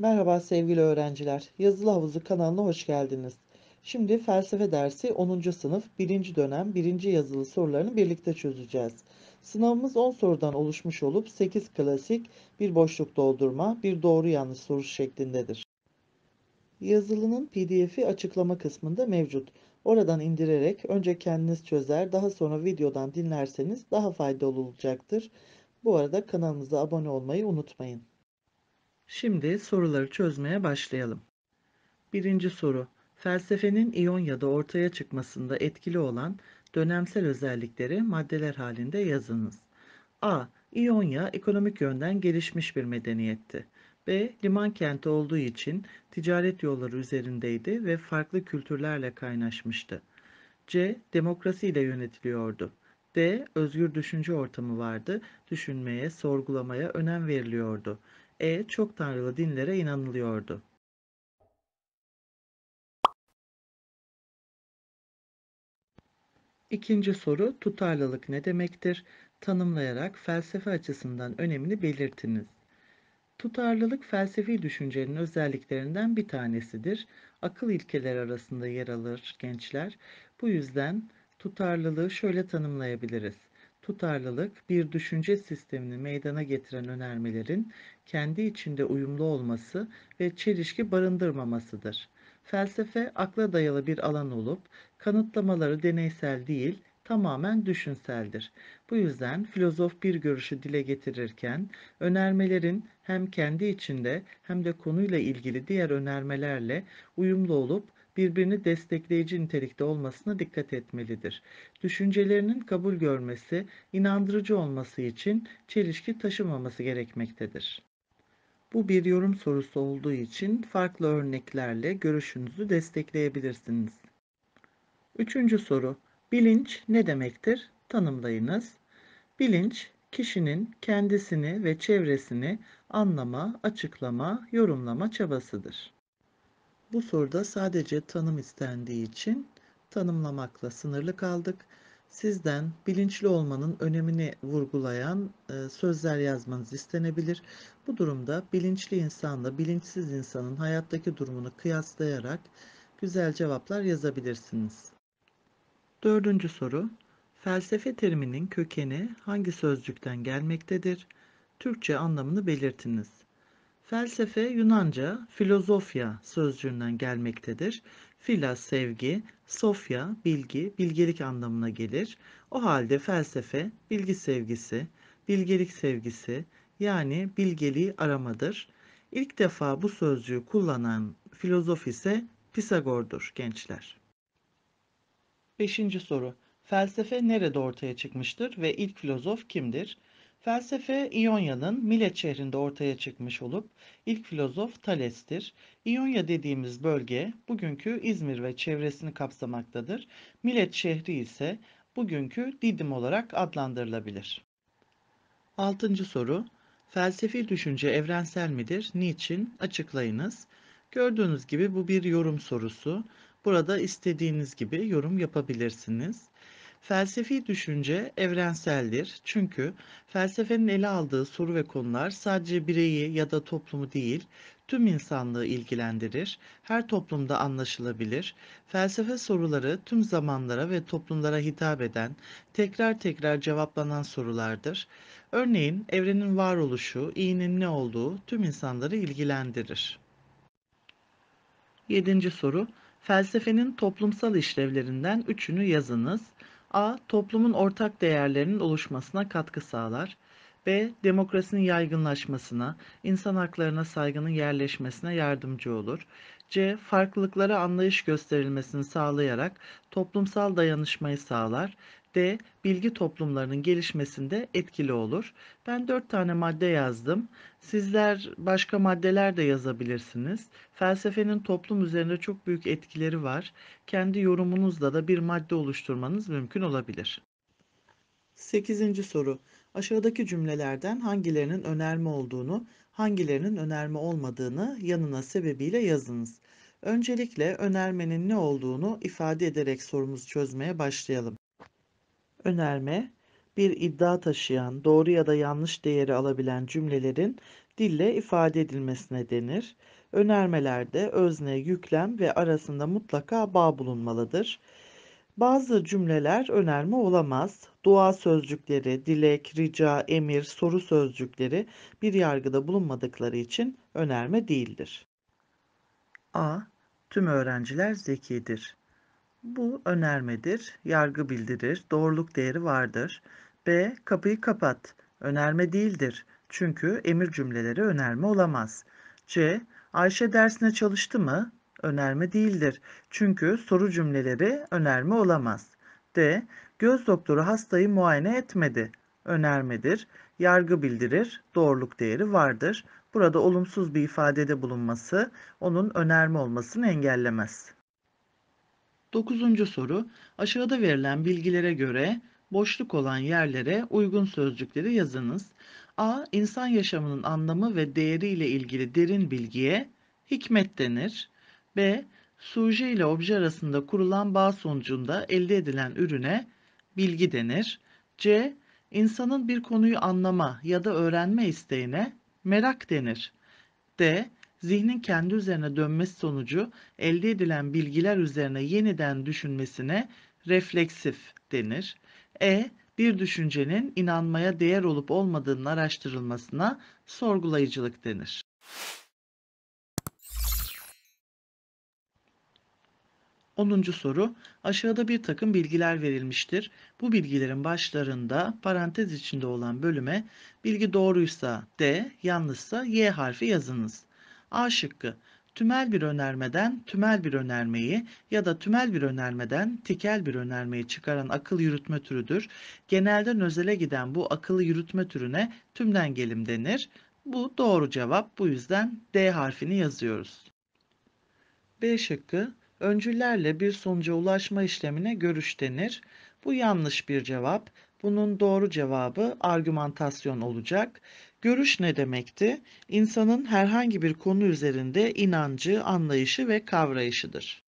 Merhaba sevgili öğrenciler. Yazılı Havuzu kanalına hoş geldiniz. Şimdi felsefe dersi 10. sınıf 1. dönem 1. yazılı sorularını birlikte çözeceğiz. Sınavımız 10 sorudan oluşmuş olup 8 klasik, bir boşluk doldurma, bir doğru yanlış soru şeklindedir. Yazılının pdf'i açıklama kısmında mevcut. Oradan indirerek önce kendiniz çözer, daha sonra videodan dinlerseniz daha faydalı olacaktır. Bu arada kanalımıza abone olmayı unutmayın. Şimdi soruları çözmeye başlayalım. Birinci soru. Felsefenin İonya'da ortaya çıkmasında etkili olan dönemsel özellikleri maddeler halinde yazınız. A. İonya ekonomik yönden gelişmiş bir medeniyetti. B. Liman kenti olduğu için ticaret yolları üzerindeydi ve farklı kültürlerle kaynaşmıştı. C. Demokrasiyle yönetiliyordu. D. Özgür düşünce ortamı vardı. Düşünmeye, sorgulamaya önem veriliyordu e çok tanrılı dinlere inanılıyordu. İkinci soru tutarlılık ne demektir? Tanımlayarak felsefe açısından önemini belirtiniz. Tutarlılık felsefi düşüncenin özelliklerinden bir tanesidir. Akıl ilkeleri arasında yer alır gençler. Bu yüzden tutarlılığı şöyle tanımlayabiliriz tutarlılık bir düşünce sistemini meydana getiren önermelerin kendi içinde uyumlu olması ve çelişki barındırmamasıdır. Felsefe akla dayalı bir alan olup kanıtlamaları deneysel değil, tamamen düşünseldir. Bu yüzden filozof bir görüşü dile getirirken önermelerin hem kendi içinde hem de konuyla ilgili diğer önermelerle uyumlu olup birbirini destekleyici nitelikte olmasına dikkat etmelidir. Düşüncelerinin kabul görmesi, inandırıcı olması için çelişki taşımaması gerekmektedir. Bu bir yorum sorusu olduğu için farklı örneklerle görüşünüzü destekleyebilirsiniz. Üçüncü soru. Bilinç ne demektir? Tanımlayınız. Bilinç kişinin kendisini ve çevresini anlama, açıklama, yorumlama çabasıdır. Bu soruda sadece tanım istendiği için tanımlamakla sınırlı kaldık. Sizden bilinçli olmanın önemini vurgulayan e, sözler yazmanız istenebilir. Bu durumda bilinçli insanla bilinçsiz insanın hayattaki durumunu kıyaslayarak güzel cevaplar yazabilirsiniz. Dördüncü soru. Felsefe teriminin kökeni hangi sözcükten gelmektedir? Türkçe anlamını belirtiniz. Felsefe Yunanca filozofya sözcüğünden gelmektedir. Fila sevgi, sofya bilgi, bilgelik anlamına gelir. O halde felsefe bilgi sevgisi, bilgelik sevgisi yani bilgeliği aramadır. İlk defa bu sözcüğü kullanan filozof ise Pisagor'dur gençler. Beşinci soru. Felsefe nerede ortaya çıkmıştır ve ilk filozof kimdir? Felsefe İonya'nın Milet şehrinde ortaya çıkmış olup ilk filozof Thales'tir. İonya dediğimiz bölge bugünkü İzmir ve çevresini kapsamaktadır. Milet şehri ise bugünkü Didim olarak adlandırılabilir. Altıncı soru. Felsefi düşünce evrensel midir? Niçin? Açıklayınız. Gördüğünüz gibi bu bir yorum sorusu. Burada istediğiniz gibi yorum yapabilirsiniz. Felsefi düşünce evrenseldir. Çünkü felsefenin ele aldığı soru ve konular sadece bireyi ya da toplumu değil, tüm insanlığı ilgilendirir. Her toplumda anlaşılabilir. Felsefe soruları tüm zamanlara ve toplumlara hitap eden, tekrar tekrar cevaplanan sorulardır. Örneğin evrenin varoluşu, iyinin ne olduğu tüm insanları ilgilendirir. 7. soru Felsefenin toplumsal işlevlerinden üçünü yazınız. A. Toplumun ortak değerlerinin oluşmasına katkı sağlar. B. Demokrasinin yaygınlaşmasına, insan haklarına saygının yerleşmesine yardımcı olur. C. Farklılıklara anlayış gösterilmesini sağlayarak toplumsal dayanışmayı sağlar. D. Bilgi toplumlarının gelişmesinde etkili olur. Ben dört tane madde yazdım. Sizler başka maddeler de yazabilirsiniz. Felsefenin toplum üzerinde çok büyük etkileri var. Kendi yorumunuzla da bir madde oluşturmanız mümkün olabilir. Sekizinci soru. Aşağıdaki cümlelerden hangilerinin önerme olduğunu, hangilerinin önerme olmadığını yanına sebebiyle yazınız. Öncelikle önermenin ne olduğunu ifade ederek sorumuzu çözmeye başlayalım önerme, bir iddia taşıyan, doğru ya da yanlış değeri alabilen cümlelerin dille ifade edilmesine denir. Önermelerde özne, yüklem ve arasında mutlaka bağ bulunmalıdır. Bazı cümleler önerme olamaz. Dua sözcükleri, dilek, rica, emir, soru sözcükleri bir yargıda bulunmadıkları için önerme değildir. A. Tüm öğrenciler zekidir. Bu önermedir, yargı bildirir, doğruluk değeri vardır. B. Kapıyı kapat. Önerme değildir. Çünkü emir cümleleri önerme olamaz. C. Ayşe dersine çalıştı mı? Önerme değildir. Çünkü soru cümleleri önerme olamaz. D. Göz doktoru hastayı muayene etmedi. Önermedir. Yargı bildirir. Doğruluk değeri vardır. Burada olumsuz bir ifadede bulunması onun önerme olmasını engellemez. Dokuzuncu soru. Aşağıda verilen bilgilere göre boşluk olan yerlere uygun sözcükleri yazınız. A. İnsan yaşamının anlamı ve değeri ile ilgili derin bilgiye hikmet denir. B. Suje ile obje arasında kurulan bağ sonucunda elde edilen ürüne bilgi denir. C. İnsanın bir konuyu anlama ya da öğrenme isteğine merak denir. D zihnin kendi üzerine dönmesi sonucu elde edilen bilgiler üzerine yeniden düşünmesine refleksif denir. E bir düşüncenin inanmaya değer olup olmadığının araştırılmasına sorgulayıcılık denir. Onuncu soru. Aşağıda bir takım bilgiler verilmiştir. Bu bilgilerin başlarında parantez içinde olan bölüme bilgi doğruysa D, yanlışsa Y harfi yazınız. A şıkkı tümel bir önermeden tümel bir önermeyi ya da tümel bir önermeden tikel bir önermeyi çıkaran akıl yürütme türüdür. Genelden özele giden bu akıllı yürütme türüne tümden gelim denir. Bu doğru cevap. Bu yüzden D harfini yazıyoruz. B şıkkı öncüllerle bir sonuca ulaşma işlemine görüş denir. Bu yanlış bir cevap. Bunun doğru cevabı argümantasyon olacak. Görüş ne demekti? İnsanın herhangi bir konu üzerinde inancı, anlayışı ve kavrayışıdır.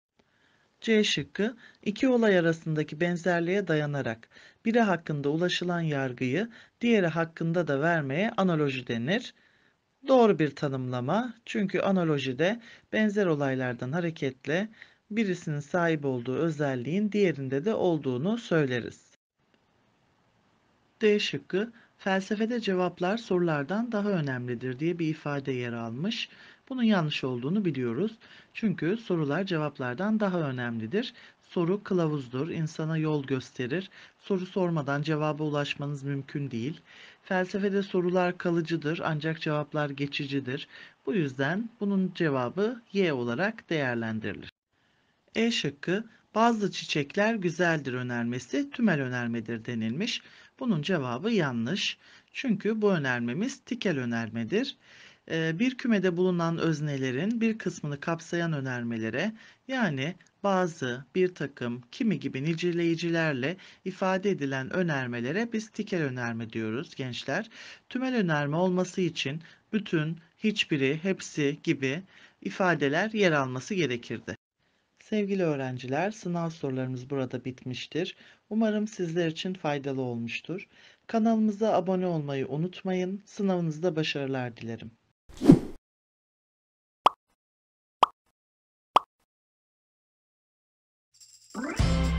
C şıkkı, iki olay arasındaki benzerliğe dayanarak biri hakkında ulaşılan yargıyı diğeri hakkında da vermeye analoji denir. Doğru bir tanımlama çünkü analojide benzer olaylardan hareketle birisinin sahip olduğu özelliğin diğerinde de olduğunu söyleriz. D şıkkı felsefede cevaplar sorulardan daha önemlidir diye bir ifade yer almış. Bunun yanlış olduğunu biliyoruz. Çünkü sorular cevaplardan daha önemlidir. Soru kılavuzdur, insana yol gösterir. Soru sormadan cevaba ulaşmanız mümkün değil. Felsefede sorular kalıcıdır ancak cevaplar geçicidir. Bu yüzden bunun cevabı Y olarak değerlendirilir. E şıkkı bazı çiçekler güzeldir önermesi tümel önermedir denilmiş. Bunun cevabı yanlış. Çünkü bu önermemiz tikel önermedir. Ee, bir kümede bulunan öznelerin bir kısmını kapsayan önermelere yani bazı, bir takım, kimi gibi niceleyicilerle ifade edilen önermelere biz tikel önerme diyoruz gençler. Tümel önerme olması için bütün, hiçbiri, hepsi gibi ifadeler yer alması gerekirdi. Sevgili öğrenciler, sınav sorularımız burada bitmiştir. Umarım sizler için faydalı olmuştur. Kanalımıza abone olmayı unutmayın. Sınavınızda başarılar dilerim. Thank